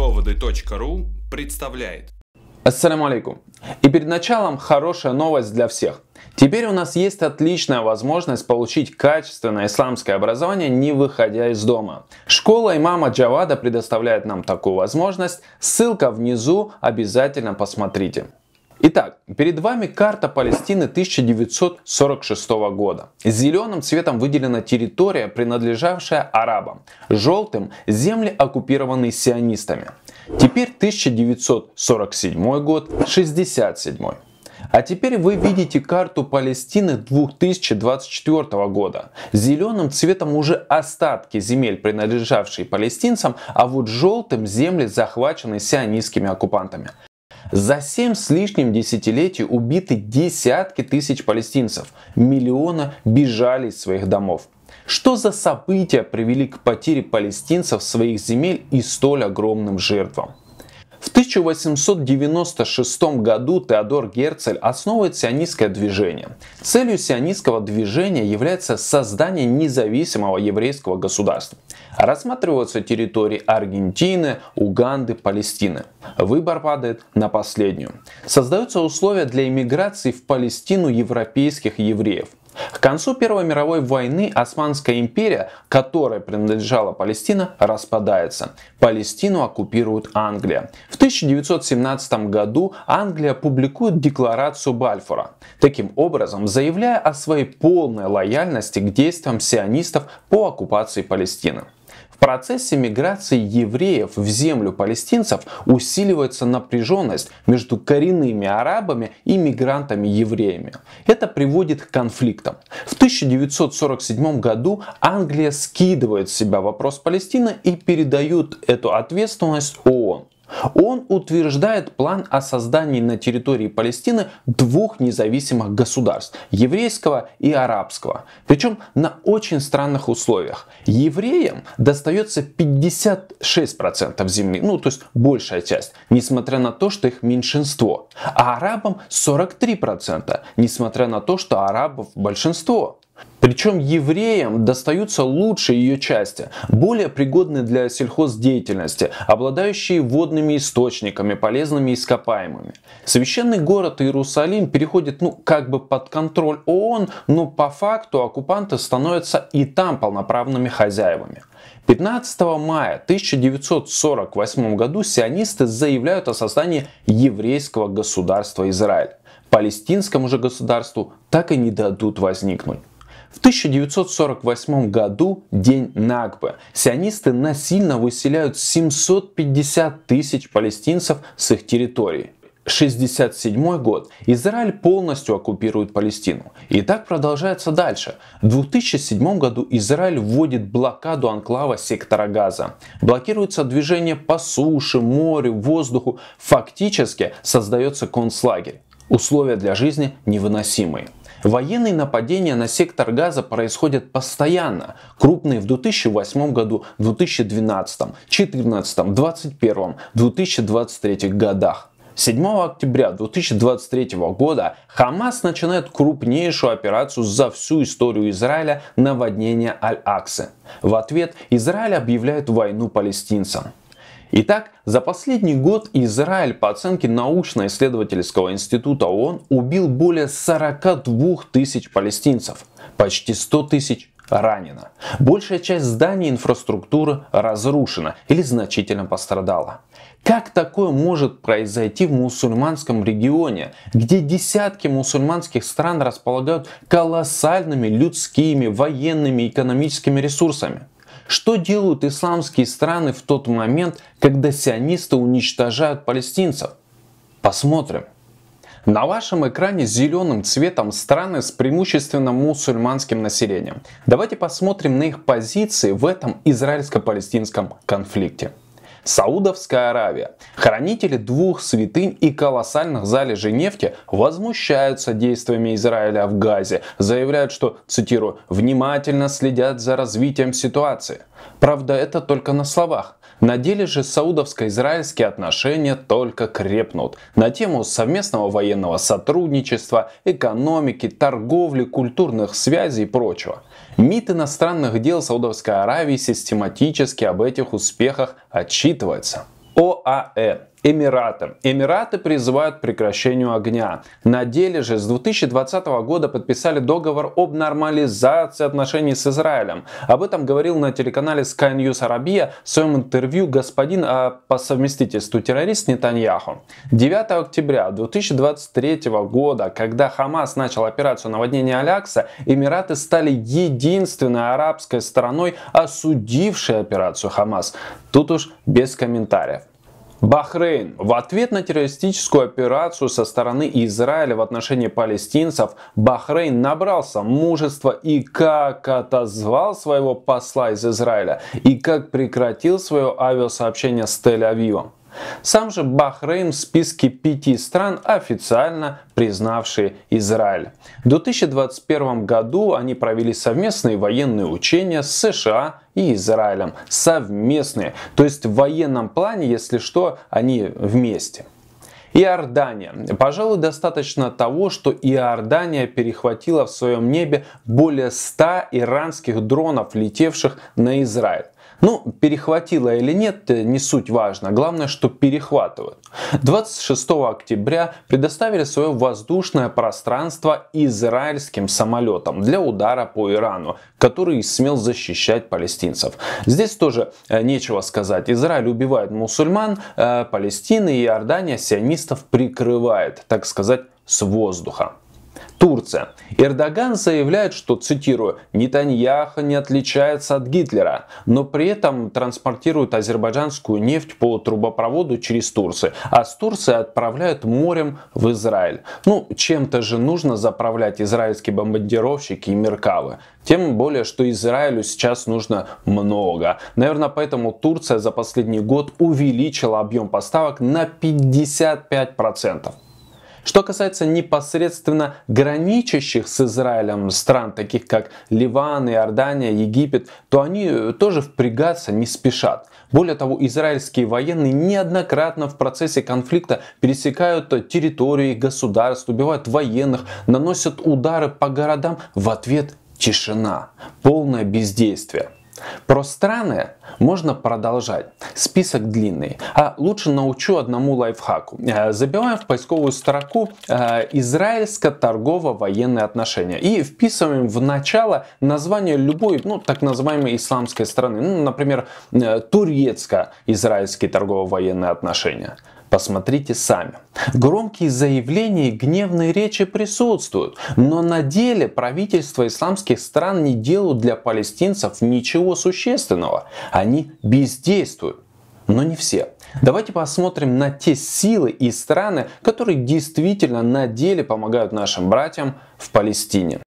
Доводы.ру представляет. Ассаляму алейкум. И перед началом хорошая новость для всех. Теперь у нас есть отличная возможность получить качественное исламское образование, не выходя из дома. Школа имама Джавада предоставляет нам такую возможность. Ссылка внизу, обязательно посмотрите. Итак, перед вами карта Палестины 1946 года. Зеленым цветом выделена территория, принадлежавшая арабам. Желтым – земли, оккупированные сионистами. Теперь 1947 год, 67. А теперь вы видите карту Палестины 2024 года. Зеленым цветом уже остатки земель, принадлежавшие палестинцам, а вот желтым земли, захваченные сионистскими оккупантами. За семь с лишним десятилетий убиты десятки тысяч палестинцев, миллиона бежали из своих домов. Что за события привели к потере палестинцев своих земель и столь огромным жертвам? В 1896 году Теодор Герцель основывает сионистское движение. Целью сионистского движения является создание независимого еврейского государства. Рассматриваются территории Аргентины, Уганды, Палестины. Выбор падает на последнюю. Создаются условия для иммиграции в Палестину европейских евреев – к концу Первой мировой войны Османская империя, которой принадлежала Палестина, распадается. Палестину оккупирует Англия. В 1917 году Англия публикует декларацию Бальфора, таким образом заявляя о своей полной лояльности к действиям сионистов по оккупации Палестины процессе миграции евреев в землю палестинцев усиливается напряженность между коренными арабами и мигрантами-евреями. Это приводит к конфликтам. В 1947 году Англия скидывает с себя вопрос Палестины и передает эту ответственность ООН. Он утверждает план о создании на территории Палестины двух независимых государств – еврейского и арабского. Причем на очень странных условиях. Евреям достается 56% земли, ну то есть большая часть, несмотря на то, что их меньшинство. А арабам 43%, несмотря на то, что арабов большинство. Причем евреям достаются лучшие ее части, более пригодные для сельхоздеятельности, обладающие водными источниками, полезными ископаемыми. Священный город Иерусалим переходит ну, как бы под контроль ООН, но по факту оккупанты становятся и там полноправными хозяевами. 15 мая 1948 году сионисты заявляют о создании еврейского государства Израиль. Палестинскому же государству так и не дадут возникнуть. В 1948 году, день Нагбы, сионисты насильно выселяют 750 тысяч палестинцев с их территории. 1967 год. Израиль полностью оккупирует Палестину. И так продолжается дальше. В 2007 году Израиль вводит блокаду анклава сектора Газа. Блокируется движение по суше, морю, воздуху. Фактически создается концлагерь. Условия для жизни невыносимые. Военные нападения на сектор Газа происходят постоянно. Крупные в 2008 году, 2012, 2014, 2021, 2023 годах. 7 октября 2023 года Хамас начинает крупнейшую операцию за всю историю Израиля наводнение Аль-Аксы. В ответ Израиль объявляет войну палестинцам. Итак, за последний год Израиль, по оценке научно-исследовательского института ООН, убил более 42 тысяч палестинцев, почти 100 тысяч ранено. Большая часть зданий инфраструктуры разрушена или значительно пострадала. Как такое может произойти в мусульманском регионе, где десятки мусульманских стран располагают колоссальными людскими, военными и экономическими ресурсами? Что делают исламские страны в тот момент, когда сионисты уничтожают палестинцев? Посмотрим. На вашем экране зеленым цветом страны с преимущественно мусульманским населением. Давайте посмотрим на их позиции в этом израильско-палестинском конфликте. Саудовская Аравия. Хранители двух святынь и колоссальных залежей нефти возмущаются действиями Израиля в Газе, заявляют, что, цитирую, «внимательно следят за развитием ситуации». Правда, это только на словах. На деле же саудовско-израильские отношения только крепнут. На тему совместного военного сотрудничества, экономики, торговли, культурных связей и прочего. МИД иностранных дел Саудовской Аравии систематически об этих успехах отчитывается. ОАЭ Эмираты. Эмираты призывают к прекращению огня. На деле же с 2020 года подписали договор об нормализации отношений с Израилем. Об этом говорил на телеканале Sky News Arabia в своем интервью господин а, по совместительству террорист Нетаньяху. 9 октября 2023 года, когда Хамас начал операцию наводнения Алякса, Эмираты стали единственной арабской страной, осудившей операцию Хамас. Тут уж без комментариев. Бахрейн. В ответ на террористическую операцию со стороны Израиля в отношении палестинцев Бахрейн набрался мужества и как отозвал своего посла из Израиля и как прекратил свое авиасообщение с Тель-Авивом. Сам же Бахрейн в списке пяти стран, официально признавшие Израиль. В 2021 году они провели совместные военные учения с США и Израилем совместные. То есть в военном плане, если что, они вместе. Иордания. Пожалуй, достаточно того, что Иордания перехватила в своем небе более 100 иранских дронов, летевших на Израиль. Ну, перехватила или нет, э, не суть важно. Главное, что перехватывают. 26 октября предоставили свое воздушное пространство израильским самолетам для удара по Ирану, который смел защищать палестинцев. Здесь тоже э, нечего сказать. Израиль убивает мусульман, э, Палестины и Иордания сионистов прикрывает, так сказать, с воздуха. Турция. Эрдоган заявляет, что, цитирую, Нетаньяха не отличается от Гитлера», но при этом транспортирует азербайджанскую нефть по трубопроводу через Турцию, а с Турции отправляют морем в Израиль. Ну, чем-то же нужно заправлять израильские бомбардировщики и Меркавы. Тем более, что Израилю сейчас нужно много. Наверное, поэтому Турция за последний год увеличила объем поставок на 55%. Что касается непосредственно граничащих с Израилем стран, таких как Ливан, Иордания, Египет, то они э, тоже впрягаться не спешат. Более того, израильские военные неоднократно в процессе конфликта пересекают э, территории государств, убивают военных, наносят удары по городам, в ответ тишина, полное бездействие. Про страны можно продолжать. Список длинный. А лучше научу одному лайфхаку. Э, забиваем в поисковую строку э, «Израильско-торгово-военные отношения» и вписываем в начало название любой, ну, так называемой исламской страны. Ну, например, э, турецко-израильские торгово-военные отношения. Посмотрите сами. Громкие заявления и гневные речи присутствуют, но на деле правительства исламских стран не делают для палестинцев ничего существенного. Они бездействуют. Но не все. Давайте посмотрим на те силы и страны, которые действительно на деле помогают нашим братьям в Палестине.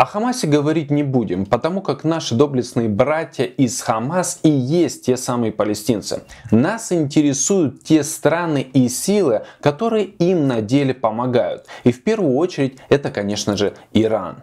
О Хамасе говорить не будем, потому как наши доблестные братья из Хамас и есть те самые палестинцы. Нас интересуют те страны и силы, которые им на деле помогают. И в первую очередь это, конечно же, Иран.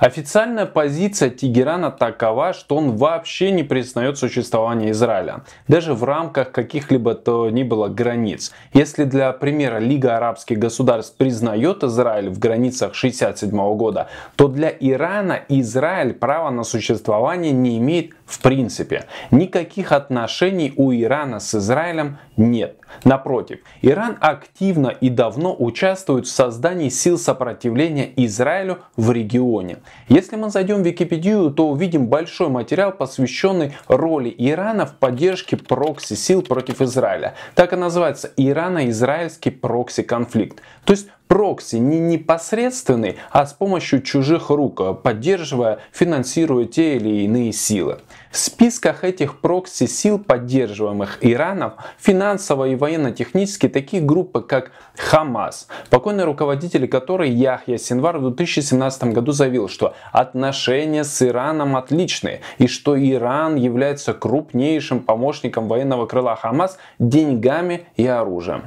Официальная позиция Тегерана такова, что он вообще не признает существование Израиля, даже в рамках каких-либо то ни было границ. Если для примера Лига арабских государств признает Израиль в границах 1967 года, то для Ирана Израиль права на существование не имеет в принципе. Никаких отношений у Ирана с Израилем нет. Напротив, Иран активно и давно участвует в создании сил сопротивления Израилю в регионе. Если мы зайдем в Википедию, то увидим большой материал, посвященный роли Ирана в поддержке прокси-сил против Израиля. Так и называется Ирано-израильский прокси-конфликт. То есть прокси не непосредственный, а с помощью чужих рук, э, поддерживая, финансируя те или иные силы. В списках этих прокси-сил, поддерживаемых Ираном, финансово и военно-технически такие группы, как Хамас, покойный руководитель которой Яхья Синвар в 2017 году заявил, что отношения с Ираном отличные и что Иран является крупнейшим помощником военного крыла Хамас деньгами и оружием.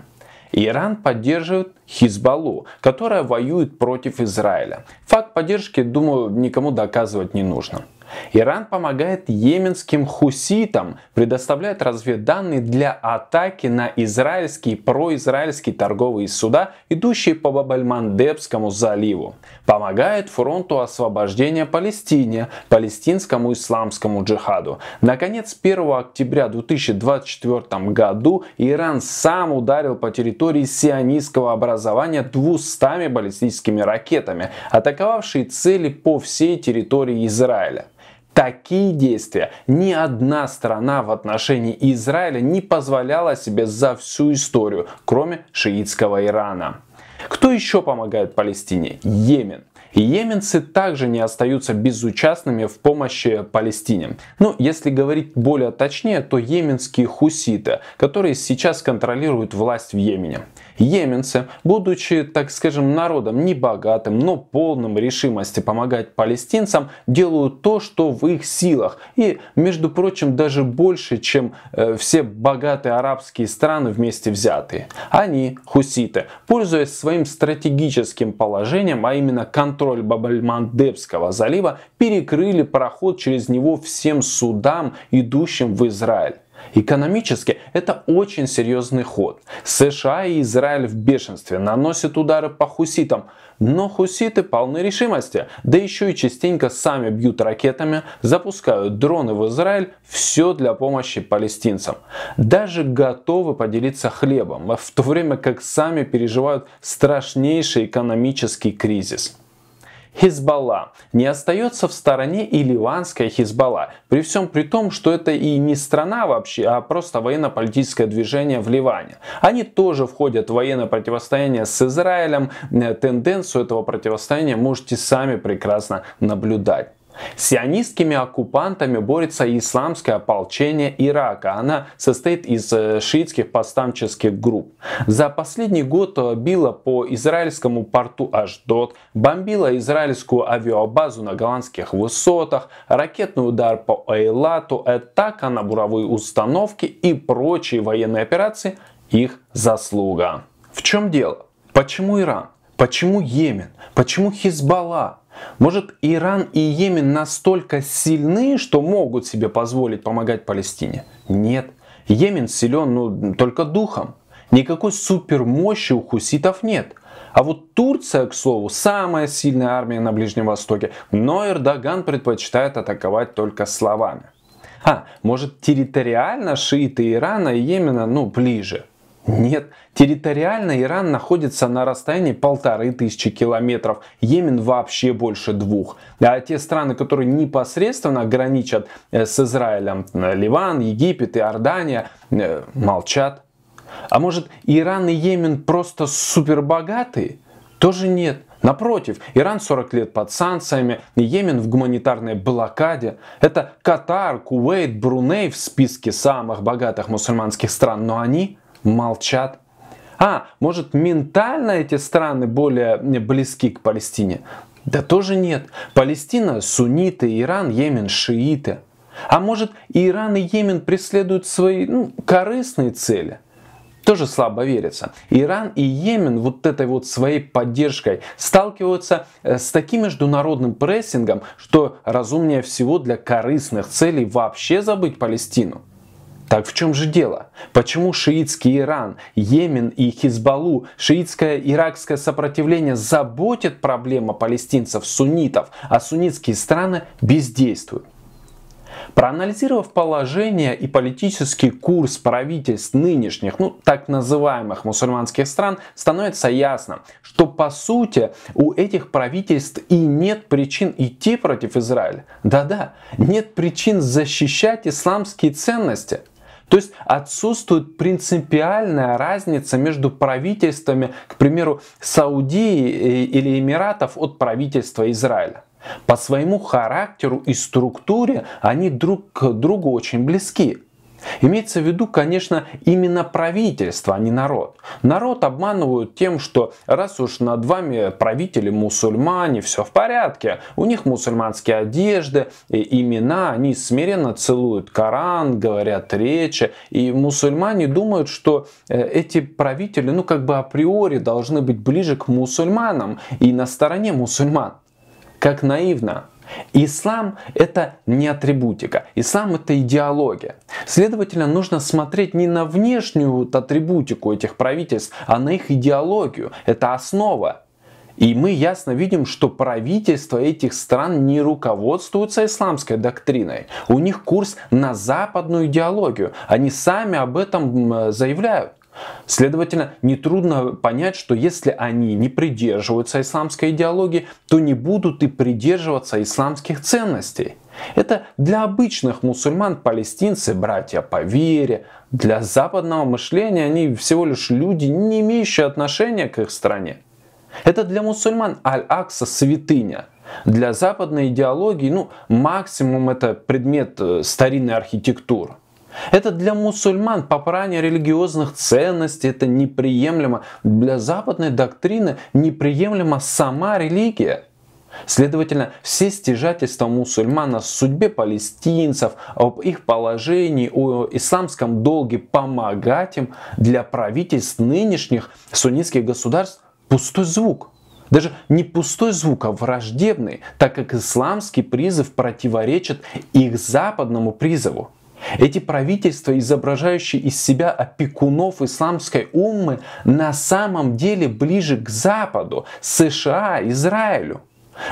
Иран поддерживает Хизбаллу, которая воюет против Израиля. Факт поддержки, думаю, никому доказывать не нужно. Иран помогает йеменским хуситам, предоставляет разведданные для атаки на израильские и произраильские торговые суда, идущие по Бабальмандебскому заливу. Помогает фронту освобождения Палестине, палестинскому исламскому джихаду. Наконец, 1 октября 2024 году Иран сам ударил по территории сионистского образования 200 баллистическими ракетами, атаковавшие цели по всей территории Израиля. Такие действия ни одна страна в отношении Израиля не позволяла себе за всю историю, кроме шиитского Ирана. Кто еще помогает Палестине? Йемен. Йеменцы также не остаются безучастными в помощи Палестине. Ну, если говорить более точнее, то йеменские хуситы, которые сейчас контролируют власть в Йемене. Йеменцы, будучи, так скажем, народом небогатым, но полным решимости помогать палестинцам, делают то, что в их силах. И, между прочим, даже больше, чем э, все богатые арабские страны вместе взятые. Они, хуситы, пользуясь своим стратегическим положением, а именно контроль Бабальмандебского залива, перекрыли проход через него всем судам, идущим в Израиль. Экономически это очень серьезный ход. США и Израиль в бешенстве, наносят удары по хуситам, но хуситы полны решимости, да еще и частенько сами бьют ракетами, запускают дроны в Израиль, все для помощи палестинцам. Даже готовы поделиться хлебом, в то время как сами переживают страшнейший экономический кризис. Хизбалла не остается в стороне и ливанская Хизбалла, при всем при том, что это и не страна вообще, а просто военно-политическое движение в Ливане. Они тоже входят в военное противостояние с Израилем, э, тенденцию этого противостояния можете сами прекрасно наблюдать. С сионистскими оккупантами борется исламское ополчение Ирака. Она состоит из э, шиитских повстанческих групп. За последний год э, била по израильскому порту Аждот, бомбила израильскую авиабазу на голландских высотах, ракетный удар по Эйлату, атака на буровые установки и прочие военные операции – их заслуга. В чем дело? Почему Иран? Почему Йемен? Почему Хизбалла? Может, Иран и Йемен настолько сильны, что могут себе позволить помогать Палестине? Нет. Йемен силен ну, только духом. Никакой супермощи у хуситов нет. А вот Турция, к слову, самая сильная армия на Ближнем Востоке, но Эрдоган предпочитает атаковать только словами. А, может территориально шииты Ирана и Йемена, ну, ближе. Нет. Территориально Иран находится на расстоянии полторы тысячи километров, Йемен вообще больше двух. А те страны, которые непосредственно граничат э, с Израилем, э, Ливан, Египет, Иордания, э, молчат. А может Иран и Йемен просто супербогатые? Тоже нет. Напротив, Иран 40 лет под санкциями, Йемен в гуманитарной блокаде. Это Катар, Кувейт, Бруней в списке самых богатых мусульманских стран, но они молчат. А, может ментально эти страны более близки к Палестине? Да тоже нет. Палестина – сунниты, Иран, Йемен – шииты. А может Иран и Йемен преследуют свои ну, корыстные цели? Тоже слабо верится. Иран и Йемен вот этой вот своей поддержкой сталкиваются э, с таким международным прессингом, что разумнее всего для корыстных целей вообще забыть Палестину. Так в чем же дело? Почему шиитский Иран, Йемен и Хизбалу, шиитское иракское сопротивление заботят проблема палестинцев-суннитов, а суннитские страны бездействуют? Проанализировав положение и политический курс правительств нынешних, ну так называемых мусульманских стран, становится ясно, что по сути у этих правительств и нет причин идти против Израиля. Да-да, нет причин защищать исламские ценности – то есть отсутствует принципиальная разница между правительствами, к примеру, Саудии или Эмиратов от правительства Израиля. По своему характеру и структуре они друг к другу очень близки. Имеется в виду, конечно, именно правительство, а не народ. Народ обманывают тем, что раз уж над вами правители мусульмане, все в порядке, у них мусульманские одежды, и имена, они смиренно целуют Коран, говорят речи, и мусульмане думают, что э, эти правители, ну как бы априори должны быть ближе к мусульманам и на стороне мусульман. Как наивно! Ислам – это не атрибутика, ислам – это идеология. Следовательно, нужно смотреть не на внешнюю атрибутику этих правительств, а на их идеологию. Это основа. И мы ясно видим, что правительства этих стран не руководствуются исламской доктриной. У них курс на западную идеологию. Они сами об этом заявляют. Следовательно, нетрудно понять, что если они не придерживаются исламской идеологии, то не будут и придерживаться исламских ценностей. Это для обычных мусульман палестинцы братья по вере. Для западного мышления они всего лишь люди, не имеющие отношения к их стране. Это для мусульман Аль-Акса святыня. Для западной идеологии, ну, максимум это предмет э, старинной архитектуры. Это для мусульман попрание религиозных ценностей, это неприемлемо. Для западной доктрины неприемлема сама религия. Следовательно, все стяжательства мусульман о судьбе палестинцев, об их положении, о исламском долге помогать им для правительств нынешних суннитских государств – пустой звук. Даже не пустой звук, а враждебный, так как исламский призыв противоречит их западному призыву. Эти правительства, изображающие из себя опекунов исламской уммы, на самом деле ближе к Западу, США, Израилю.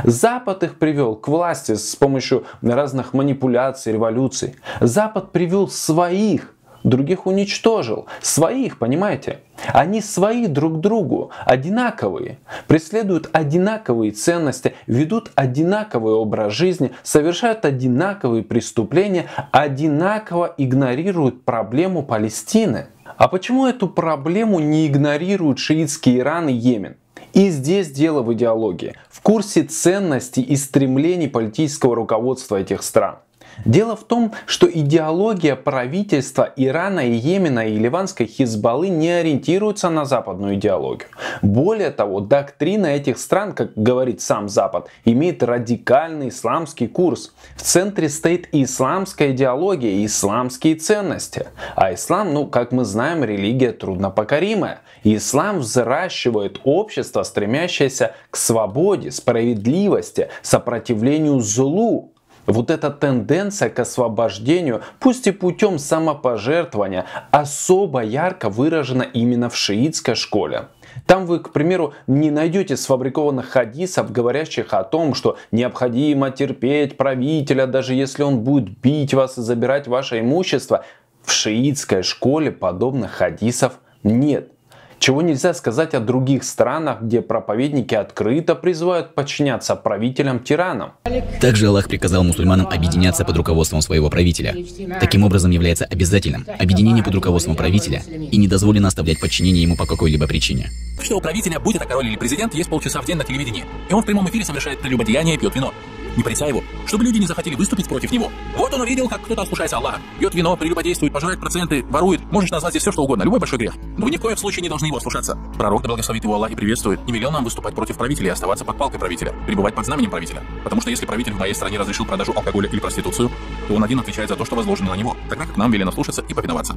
Запад их привел к власти с помощью разных манипуляций, революций. Запад привел своих, других уничтожил, своих, понимаете? Они свои друг другу, одинаковые, преследуют одинаковые ценности, ведут одинаковый образ жизни, совершают одинаковые преступления, одинаково игнорируют проблему Палестины. А почему эту проблему не игнорируют шиитский Иран и Йемен? И здесь дело в идеологии, в курсе ценностей и стремлений политического руководства этих стран. Дело в том, что идеология правительства Ирана и Йемена и ливанской Хизбаллы не ориентируется на западную идеологию. Более того, доктрина этих стран, как говорит сам Запад, имеет радикальный исламский курс. В центре стоит исламская идеология и исламские ценности. А ислам, ну, как мы знаем, религия труднопокоримая. ислам взращивает общество, стремящееся к свободе, справедливости, сопротивлению злу, вот эта тенденция к освобождению, пусть и путем самопожертвования, особо ярко выражена именно в шиитской школе. Там вы, к примеру, не найдете сфабрикованных хадисов, говорящих о том, что необходимо терпеть правителя, даже если он будет бить вас и забирать ваше имущество. В шиитской школе подобных хадисов нет. Чего нельзя сказать о других странах, где проповедники открыто призывают подчиняться правителям-тиранам. Также Аллах приказал мусульманам объединяться под руководством своего правителя. Таким образом является обязательным объединение под руководством правителя и не дозволено оставлять подчинение ему по какой-либо причине. Что у правителя, будь это король или президент, есть полчаса в день на телевидении, и он в прямом эфире совершает прелюбодеяние и пьет вино не порицай его, чтобы люди не захотели выступить против него. Вот он увидел, как кто-то ослушается Аллаха, пьет вино, прелюбодействует, пожирает проценты, ворует. Можешь назвать здесь все, что угодно, любой большой грех. Но вы ни в коем случае не должны его ослушаться. Пророк, да благословит его Аллах и приветствует, не велел нам выступать против правителя и оставаться под палкой правителя, пребывать под знаменем правителя. Потому что если правитель в моей стране разрешил продажу алкоголя или проституцию, то он один отвечает за то, что возложено на него, тогда как нам велено слушаться и повиноваться.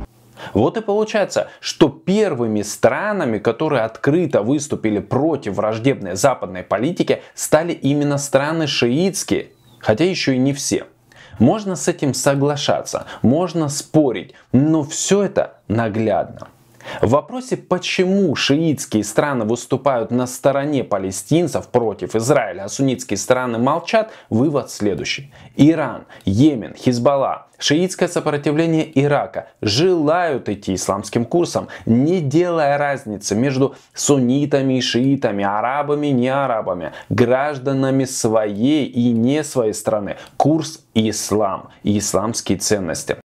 Вот и получается, что первыми странами, которые открыто выступили против враждебной западной политики, стали именно страны шиитские, хотя еще и не все. Можно с этим соглашаться, можно спорить, но все это наглядно. В вопросе, почему шиитские страны выступают на стороне палестинцев против Израиля, а суннитские страны молчат, вывод следующий. Иран, Йемен, Хизбалла, шиитское сопротивление Ирака желают идти исламским курсом, не делая разницы между суннитами и шиитами, арабами и арабами, гражданами своей и не своей страны. Курс ислам и исламские ценности.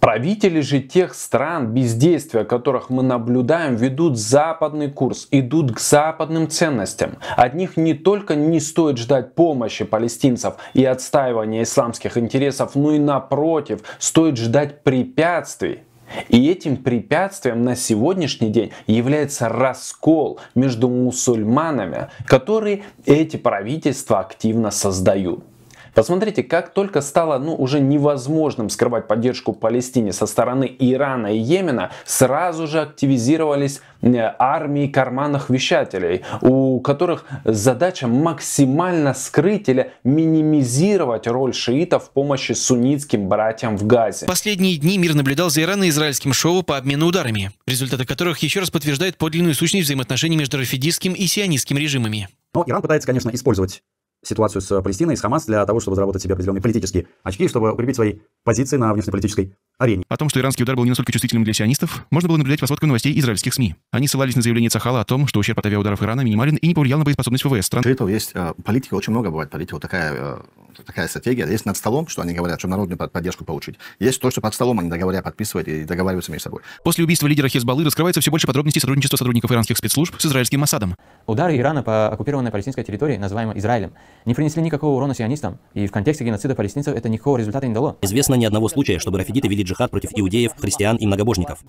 Правители же тех стран, бездействия которых мы наблюдаем, ведут западный курс, идут к западным ценностям. От них не только не стоит ждать помощи палестинцев и отстаивания исламских интересов, но и напротив, стоит ждать препятствий. И этим препятствием на сегодняшний день является раскол между мусульманами, который эти правительства активно создают. Посмотрите, как только стало ну, уже невозможным скрывать поддержку Палестине со стороны Ирана и Йемена, сразу же активизировались армии карманных вещателей, у которых задача максимально скрыть или минимизировать роль шиитов в помощи суннитским братьям в Газе. Последние дни мир наблюдал за ирано-израильским шоу по обмену ударами, результаты которых еще раз подтверждают подлинную сущность взаимоотношений между рафидистским и сионистским режимами. Но Иран пытается, конечно, использовать ситуацию с Палестиной, с Хамас, для того, чтобы заработать себе определенные политические очки, чтобы укрепить свои позиции на внешнеполитической арене. О том, что иранский удар был не настолько чувствительным для сионистов, можно было наблюдать по сводкам новостей израильских СМИ. Они ссылались на заявление Цахала о том, что ущерб от авиаударов Ирана минимален и не повлиял на боеспособность ВВС стран. Жертв есть э, политика, очень много бывает политика, вот такая, э, такая стратегия. Есть над столом, что они говорят, чтобы народную поддержку получить. Есть то, что под столом они договоря подписывают и договариваются между собой. После убийства лидера Хезбаллы раскрывается все больше подробностей сотрудничества сотрудников иранских спецслужб с израильским Масадом. Удары Ирана по оккупированной палестинской территории, называемой Израилем, не принесли никакого урона сионистам, и в контексте геноцида палестинцев это никакого результата не дало. Известно ни одного случая, чтобы рафидиты видели джихад против иудеев, христиан и многобожников.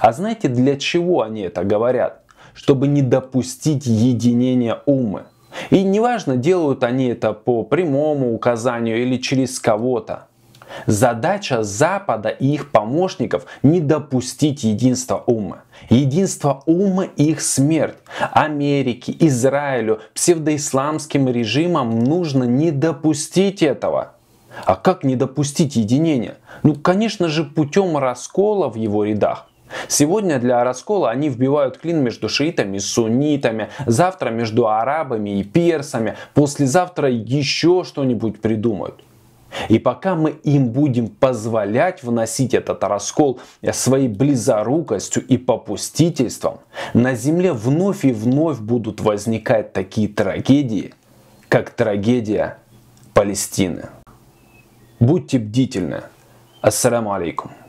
А знаете, для чего они это говорят? Чтобы не допустить единения умы. И неважно, делают они это по прямому указанию или через кого-то. Задача Запада и их помощников не допустить единства ума. Единство ума их смерть. Америке, Израилю, псевдоисламским режимам нужно не допустить этого. А как не допустить единения? Ну, конечно же, путем раскола в его рядах. Сегодня для раскола они вбивают клин между шиитами и суннитами, завтра между арабами и персами, послезавтра еще что-нибудь придумают. И пока мы им будем позволять вносить этот раскол э, своей близорукостью и попустительством, на Земле вновь и вновь будут возникать такие трагедии, как трагедия Палестины. Будьте бдительны. Ассаламу алейкум.